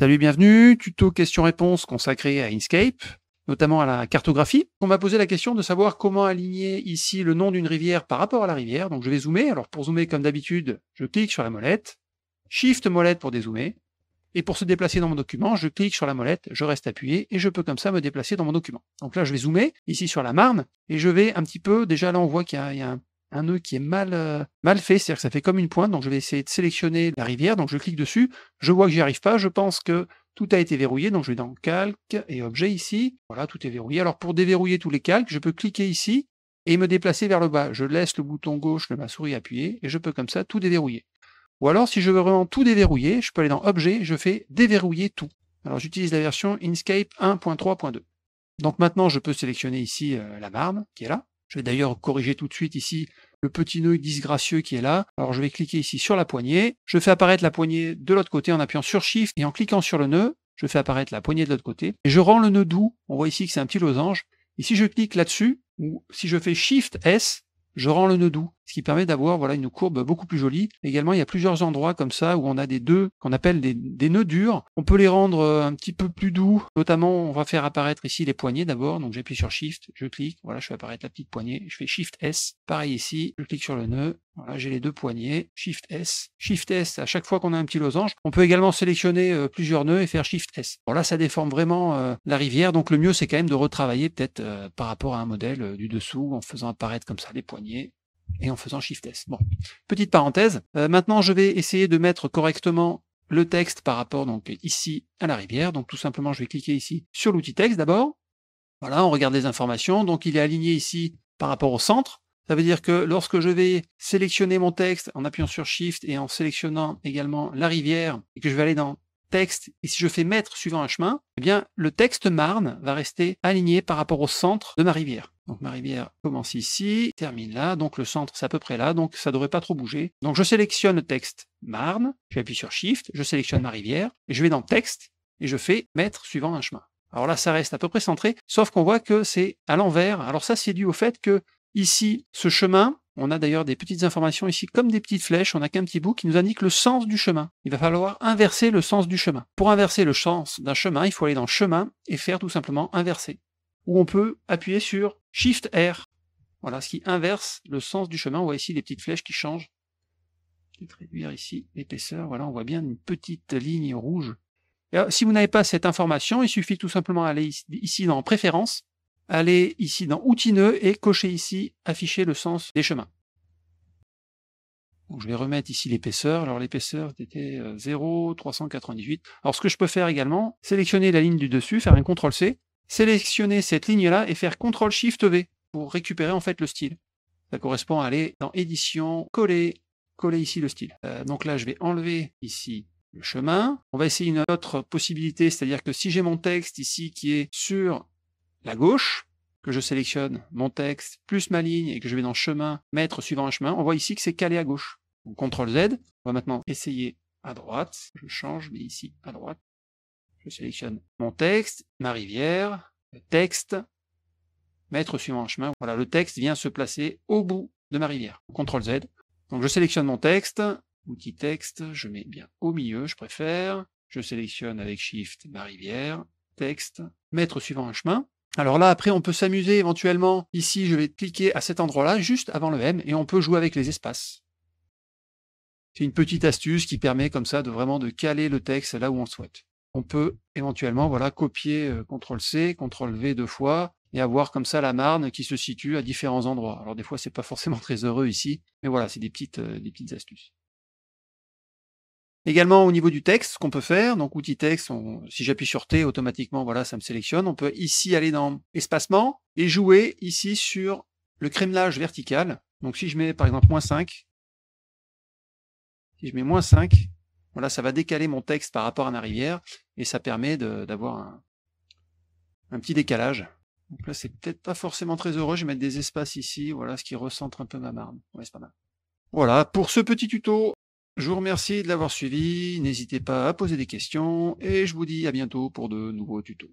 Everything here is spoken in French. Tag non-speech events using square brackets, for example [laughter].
Salut, bienvenue. Tuto questions-réponses consacré à Inkscape, notamment à la cartographie. On m'a posé la question de savoir comment aligner ici le nom d'une rivière par rapport à la rivière. Donc je vais zoomer. Alors pour zoomer comme d'habitude, je clique sur la molette. Shift molette pour dézoomer. Et pour se déplacer dans mon document, je clique sur la molette, je reste appuyé et je peux comme ça me déplacer dans mon document. Donc là, je vais zoomer ici sur la Marne et je vais un petit peu, déjà là on voit qu'il y, a un un nœud qui est mal, euh, mal fait, c'est-à-dire que ça fait comme une pointe, donc je vais essayer de sélectionner la rivière, donc je clique dessus, je vois que j'y arrive pas, je pense que tout a été verrouillé, donc je vais dans calque et objet ici, voilà, tout est verrouillé. Alors pour déverrouiller tous les calques, je peux cliquer ici et me déplacer vers le bas. Je laisse le bouton gauche de ma souris appuyé et je peux comme ça tout déverrouiller. Ou alors si je veux vraiment tout déverrouiller, je peux aller dans objet, je fais déverrouiller tout. Alors j'utilise la version Inkscape 1.3.2. Donc maintenant je peux sélectionner ici euh, la marne qui est là. Je vais d'ailleurs corriger tout de suite ici le petit nœud disgracieux qui est là. Alors je vais cliquer ici sur la poignée. Je fais apparaître la poignée de l'autre côté en appuyant sur Shift et en cliquant sur le nœud, je fais apparaître la poignée de l'autre côté. Et je rends le nœud doux. On voit ici que c'est un petit losange. Et si je clique là-dessus, ou si je fais Shift S, je rends le nœud doux ce qui permet d'avoir voilà une courbe beaucoup plus jolie. Également, il y a plusieurs endroits comme ça où on a des deux qu'on appelle des, des, nœuds durs. On peut les rendre euh, un petit peu plus doux. Notamment, on va faire apparaître ici les poignées d'abord. Donc j'appuie sur Shift, je clique, voilà, je fais apparaître la petite poignée. Je fais Shift S. Pareil ici, je clique sur le nœud. Voilà, j'ai les deux poignées, Shift S. Shift S, à chaque fois qu'on a un petit losange, on peut également sélectionner euh, plusieurs nœuds et faire Shift S. Bon là, ça déforme vraiment euh, la rivière, donc le mieux c'est quand même de retravailler peut-être par rapport à un modèle du dessous en faisant apparaître comme ça les poignées, et en faisant Shift S. Bon, petite parenthèse. Euh, maintenant, je vais essayer de mettre correctement le texte par rapport donc ici à la rivière. Donc tout simplement, je vais cliquer ici sur l'outil texte d'abord. Voilà, on regarde les informations. Donc il est aligné ici par rapport au centre. Ça veut dire que lorsque je vais sélectionner mon texte en appuyant sur Shift et en sélectionnant également la rivière et que je vais aller dans texte et si je fais mettre suivant un chemin, eh bien le texte Marne va rester aligné par rapport au centre de ma rivière. Donc ma rivière commence ici, termine là, donc le centre c'est à peu près là, donc ça ne devrait pas trop bouger. Donc je sélectionne le texte Marne, j'appuie sur Shift, je sélectionne ma rivière, et je vais dans Texte, et je fais Mettre suivant un chemin. Alors là, ça reste à peu près centré, sauf qu'on voit que c'est à l'envers. Alors ça, c'est dû au fait que ici, ce chemin, on a d'ailleurs des petites informations ici, comme des petites flèches, on n'a qu'un petit bout qui nous indique le sens du chemin. Il va falloir inverser le sens du chemin. Pour inverser le sens d'un chemin, il faut aller dans chemin et faire tout simplement inverser où on peut appuyer sur Shift R. Voilà, ce qui inverse le sens du chemin. On voit ici des petites flèches qui changent. Je vais réduire ici l'épaisseur. Voilà, on voit bien une petite ligne rouge. Euh, si vous n'avez pas cette information, il suffit tout simplement d'aller ici dans Préférences, aller ici dans Outils nœuds et cocher ici Afficher le sens des chemins. je vais remettre ici l'épaisseur. Alors l'épaisseur était 0,398. Euh, Alors ce que je peux faire également, sélectionner la ligne du dessus, faire un CTRL-C sélectionner cette ligne-là et faire CTRL-SHIFT-V pour récupérer en fait le style. Ça correspond à aller dans Édition, Coller, coller ici le style. Euh, donc là, je vais enlever ici le chemin. On va essayer une autre possibilité, c'est-à-dire que si j'ai mon texte ici qui est sur la gauche, que je sélectionne mon texte plus ma ligne et que je vais dans chemin, mettre suivant un chemin, on voit ici que c'est calé à gauche. Donc CTRL Z. On va maintenant essayer à droite. Je change, mais ici à droite. Je sélectionne mon texte, ma rivière, texte, mettre suivant un chemin. Voilà, le texte vient se placer au bout de ma rivière. CTRL Z. Donc je sélectionne mon texte, outil texte, je mets bien au milieu, je préfère. Je sélectionne avec Shift ma rivière, texte, mettre suivant un chemin. Alors là, après, on peut s'amuser éventuellement. Ici, je vais cliquer à cet endroit-là, juste avant le M, et on peut jouer avec les espaces. C'est une petite astuce qui permet comme ça de vraiment de caler le texte là où on souhaite on peut éventuellement voilà copier euh, CTRL C, CTRL V deux fois et avoir comme ça la marne qui se situe à différents endroits. Alors des fois ce n'est pas forcément [laughs] très heureux ici, mais voilà, c'est des petites euh, des petites astuces. Également au niveau du texte, ce qu'on peut faire, donc outil texte, si j'appuie sur T, automatiquement voilà, ça me sélectionne. On peut ici aller dans espacement et jouer ici sur le crémelage vertical. Donc si je mets par exemple moins 5, si je mets moins 5, voilà, ça va décaler mon texte par rapport à ma rivière et ça permet d'avoir un, petit décalage. Donc là, c'est peut-être pas forcément très heureux. Je vais mettre des espaces ici, voilà, ce qui recentre un peu ma marne. Ouais, c'est pas mal. Voilà, pour ce petit tuto, je vous remercie de l'avoir suivi. N'hésitez pas à poser des questions et je vous dis à bientôt pour de nouveaux tutos.